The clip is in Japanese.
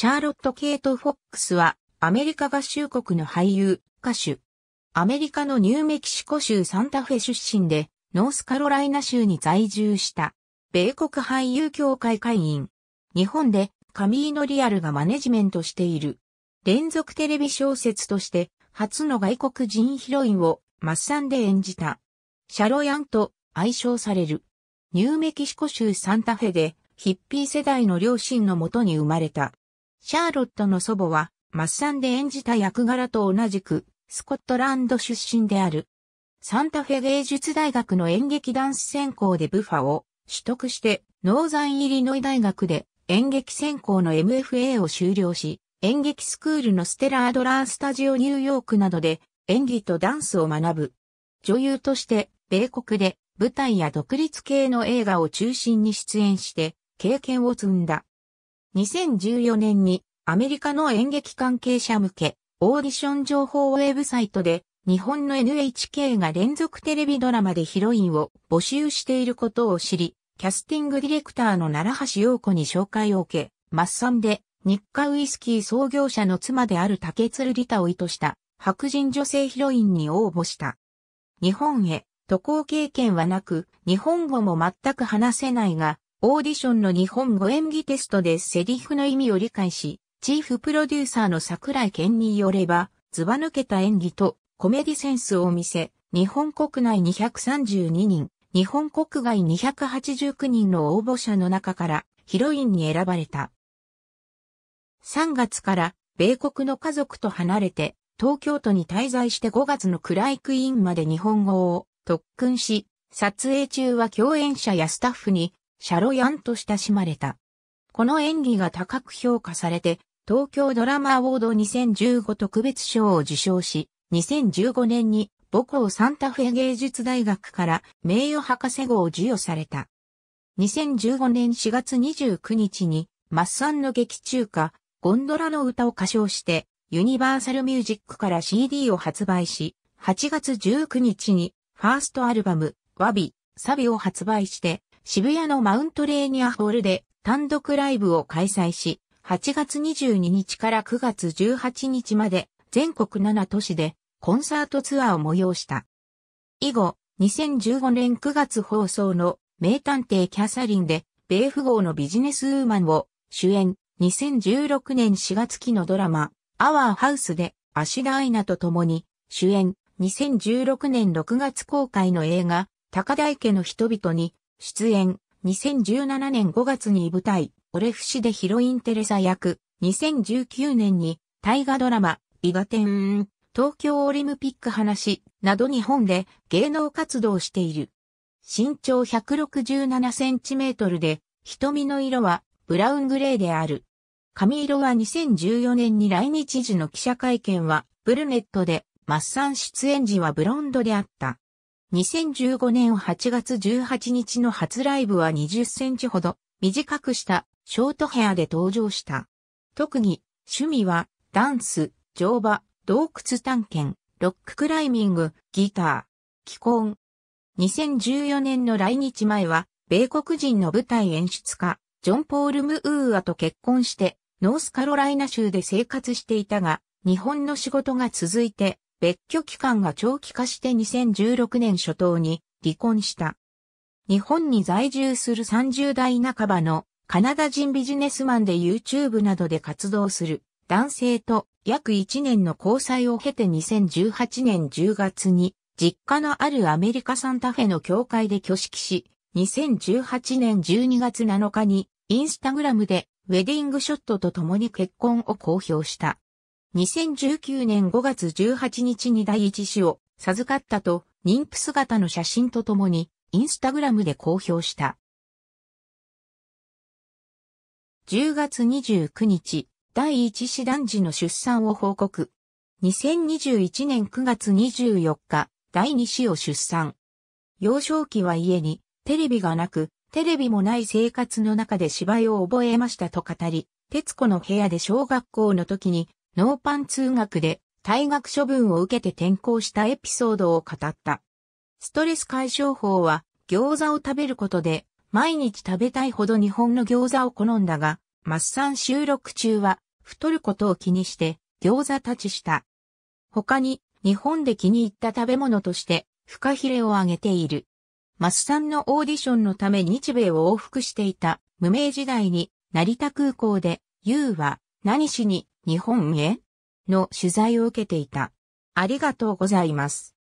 シャーロット・ケイト・フォックスは、アメリカ合衆国の俳優、歌手。アメリカのニューメキシコ州サンタフェ出身で、ノースカロライナ州に在住した、米国俳優協会会員。日本で、カミーノ・リアルがマネジメントしている。連続テレビ小説として、初の外国人ヒロインを、マッサンで演じた。シャロヤンと愛称される。ニューメキシコ州サンタフェで、ヒッピー世代の両親のもとに生まれた。シャーロットの祖母は、マッサンで演じた役柄と同じく、スコットランド出身である。サンタフェ芸術大学の演劇ダンス専攻でブファを取得して、ノーザンイリノイ大学で演劇専攻の MFA を修了し、演劇スクールのステラ・アドラースタジオニューヨークなどで演技とダンスを学ぶ。女優として、米国で舞台や独立系の映画を中心に出演して、経験を積んだ。2014年にアメリカの演劇関係者向けオーディション情報ウェブサイトで日本の NHK が連続テレビドラマでヒロインを募集していることを知り、キャスティングディレクターの奈良橋陽子に紹介を受け、マッサンで日課ウイスキー創業者の妻である竹鶴リタを意図した白人女性ヒロインに応募した。日本へ渡航経験はなく、日本語も全く話せないが、オーディションの日本語演技テストでセリフの意味を理解し、チーフプロデューサーの桜井健によれば、ずば抜けた演技とコメディセンスを見せ、日本国内232人、日本国外289人の応募者の中からヒロインに選ばれた。3月から米国の家族と離れて東京都に滞在して5月のクライクインまで日本語を特訓し、撮影中は共演者やスタッフにシャロヤンと親しまれた。この演技が高く評価されて、東京ドラマアォード2015特別賞を受賞し、2015年に母校サンタフェ芸術大学から名誉博士号を授与された。2015年4月29日に、マッサンの劇中歌、ゴンドラの歌を歌唱して、ユニバーサルミュージックから CD を発売し、8月19日に、ファーストアルバム、ワビ、サビを発売して、渋谷のマウントレーニアホールで単独ライブを開催し、8月22日から9月18日まで全国7都市でコンサートツアーを催した。以後、2015年9月放送の名探偵キャサリンで、米富豪のビジネスウーマンを主演、2016年4月期のドラマ、アワーハウスで、ダ田愛ナと共に、主演、2016年6月公開の映画、高台家の人々に、出演、2017年5月に舞台、オレフシでヒロインテレサ役、2019年に大河ドラマ、ビ賀テン、東京オリンピック話など日本で芸能活動している。身長167センチメートルで、瞳の色はブラウングレーである。髪色は2014年に来日時の記者会見はブルネットで、マッサン出演時はブロンドであった。2015年8月18日の初ライブは20センチほど短くしたショートヘアで登場した。特に趣味はダンス、乗馬、洞窟探検、ロッククライミング、ギター、気婚。2014年の来日前は、米国人の舞台演出家、ジョン・ポール・ムーアと結婚して、ノースカロライナ州で生活していたが、日本の仕事が続いて、別居期間が長期化して2016年初頭に離婚した。日本に在住する30代半ばのカナダ人ビジネスマンで YouTube などで活動する男性と約1年の交際を経て2018年10月に実家のあるアメリカサンタフェの教会で挙式し、2018年12月7日にインスタグラムでウェディングショットと共に結婚を公表した。2019年5月18日に第一子を授かったと、妊婦姿の写真とともに、インスタグラムで公表した。10月29日、第一子男児の出産を報告。2021年9月24日、第二子を出産。幼少期は家に、テレビがなく、テレビもない生活の中で芝居を覚えましたと語り、徹子の部屋で小学校の時にノーパン通学で退学処分を受けて転校したエピソードを語った。ストレス解消法は餃子を食べることで毎日食べたいほど日本の餃子を好んだが、マッサン収録中は太ることを気にして餃子立ちした。他に日本で気に入った食べ物としてフカヒレを挙げている。マスさんのオーディションのため日米を往復していた無名時代に成田空港で U は何しに日本への取材を受けていた。ありがとうございます。